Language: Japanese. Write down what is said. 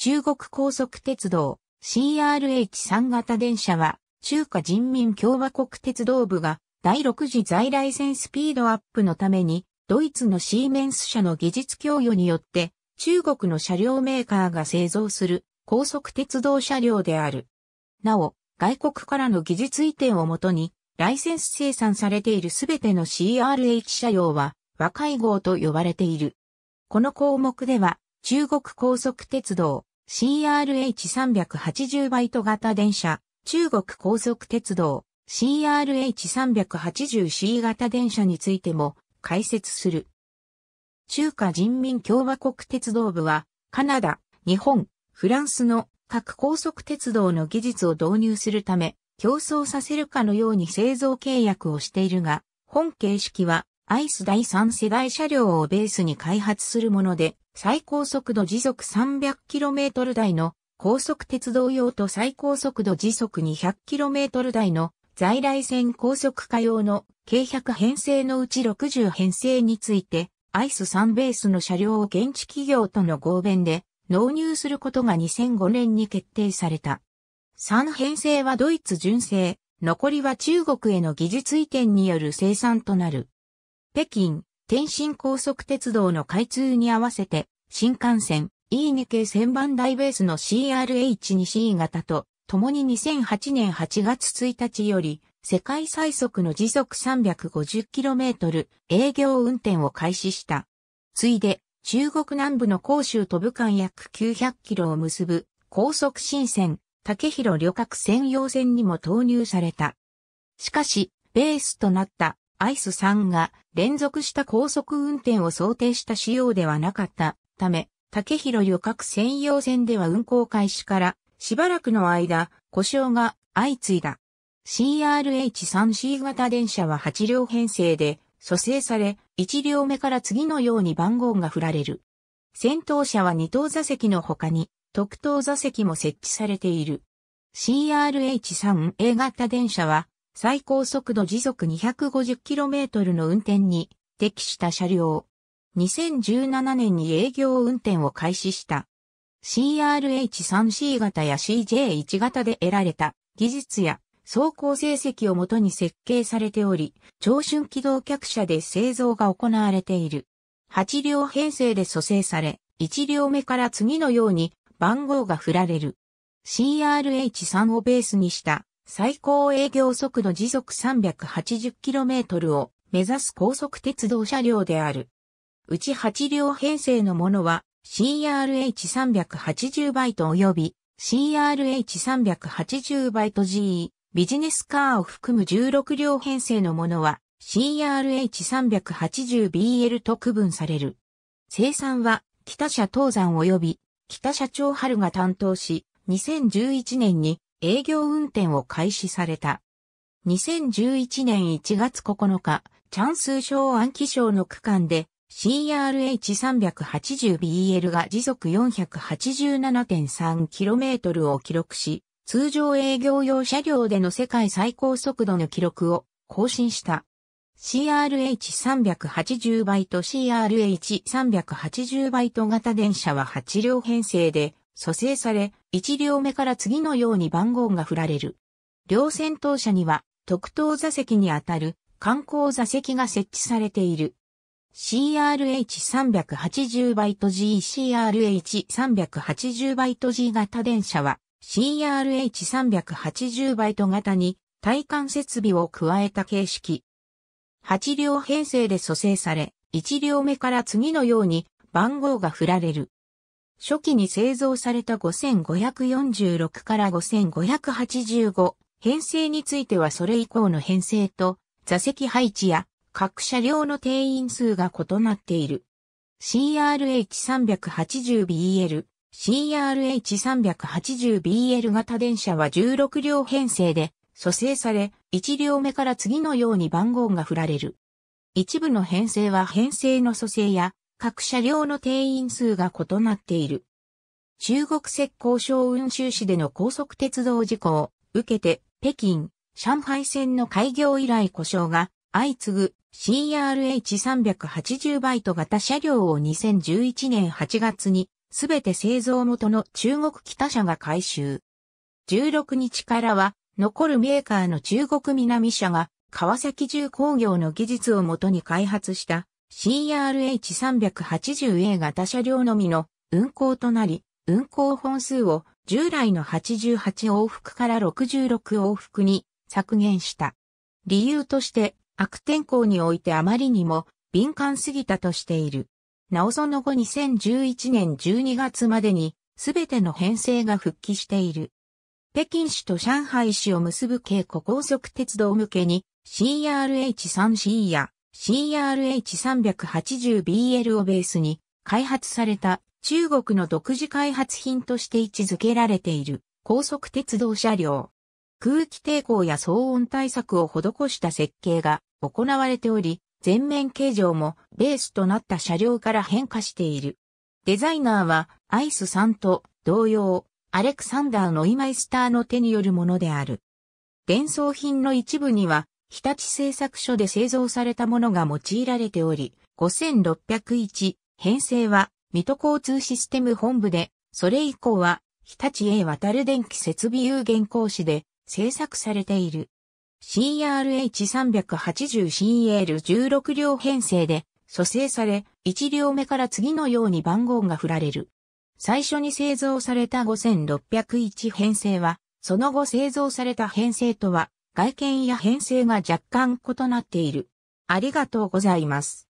中国高速鉄道 CRH3 型電車は中華人民共和国鉄道部が第6次在来線スピードアップのためにドイツのシーメンス社の技術供与によって中国の車両メーカーが製造する高速鉄道車両である。なお、外国からの技術移転をもとにライセンス生産されているすべての CRH 車両は和解号と呼ばれている。この項目では中国高速鉄道 CRH380 バイト型電車、中国高速鉄道、CRH380C 型電車についても解説する。中華人民共和国鉄道部は、カナダ、日本、フランスの各高速鉄道の技術を導入するため、競争させるかのように製造契約をしているが、本形式はアイス第3世代車両をベースに開発するもので、最高速度時速 300km 台の高速鉄道用と最高速度時速 200km 台の在来線高速化用の計100編成のうち60編成について、アイス3ベースの車両を現地企業との合弁で納入することが2005年に決定された。3編成はドイツ純正、残りは中国への技術移転による生産となる。北京、天津高速鉄道の開通に合わせて、新幹線 E2 系1000番台ベースの CRH2C 型と、共に2008年8月1日より、世界最速の時速 350km 営業運転を開始した。ついで、中国南部の広州都武漢約 900km を結ぶ高速新線、竹広旅客専用線にも投入された。しかし、ベースとなったアイス3が連続した高速運転を想定した仕様ではなかったため、竹広旅客専用線では運行開始からしばらくの間、故障が相次いだ。CRH3C 型電車は8両編成で蘇生され、1両目から次のように番号が振られる。先頭車は2等座席の他に特等座席も設置されている。CRH3A 型電車は最高速度時速 250km の運転に適した車両。2017年に営業運転を開始した。CRH3C 型や CJ1 型で得られた技術や走行成績をもとに設計されており、長春機動客車で製造が行われている。8両編成で蘇生され、1両目から次のように番号が振られる。CRH3 をベースにした最高営業速度時速 380km を目指す高速鉄道車両である。うち8両編成のものは CRH380 バイト及び CRH380 バイト GE ビジネスカーを含む16両編成のものは CRH380BL と区分される。生産は北社東山及び北社長春が担当し、2011年に営業運転を開始された。2011年1月9日、チャンス小安気象の区間で CRH380BL が時速 487.3km を記録し、通常営業用車両での世界最高速度の記録を更新した。CRH380 バイト CRH380 バイト型電車は8両編成で蘇生され、一両目から次のように番号が振られる。両先頭車には特等座席にあたる観光座席が設置されている。CRH380 バイト G、CRH380 バイト G 型電車は CRH380 バイト型に体幹設備を加えた形式。8両編成で組成され、1両目から次のように番号が振られる。初期に製造された5546から5585編成についてはそれ以降の編成と座席配置や各車両の定員数が異なっている。CRH380BL、CRH380BL 型電車は16両編成で蘇生され、1両目から次のように番号が振られる。一部の編成は編成の蘇生や各車両の定員数が異なっている。中国石膏省運州市での高速鉄道事故を受けて、北京、上海線の開業以来故障が相次ぐ CRH380 バイト型車両を2011年8月にすべて製造元の中国北社が回収。16日からは残るメーカーの中国南社が川崎重工業の技術をもとに開発した CRH380A 型車両のみの運行となり、運行本数を従来の88往復から66往復に削減した。理由として悪天候においてあまりにも敏感すぎたとしている。なおその後2011年12月までにすべての編成が復帰している。北京市と上海市を結ぶ京古高速鉄道向けに CRH3C や CRH380BL をベースに開発された中国の独自開発品として位置づけられている高速鉄道車両。空気抵抗や騒音対策を施した設計が行われており、全面形状もベースとなった車両から変化している。デザイナーはアイスさんと同様、アレクサンダー・ノイマイスターの手によるものである。伝送品の一部には日立製作所で製造されたものが用いられており、5601編成は水戸交通システム本部で、それ以降は日立へ渡る電気設備有限講師で製作されている。CRH380CL16 両編成で蘇生され、1両目から次のように番号が振られる。最初に製造された5601編成は、その後製造された編成とは外見や編成が若干異なっている。ありがとうございます。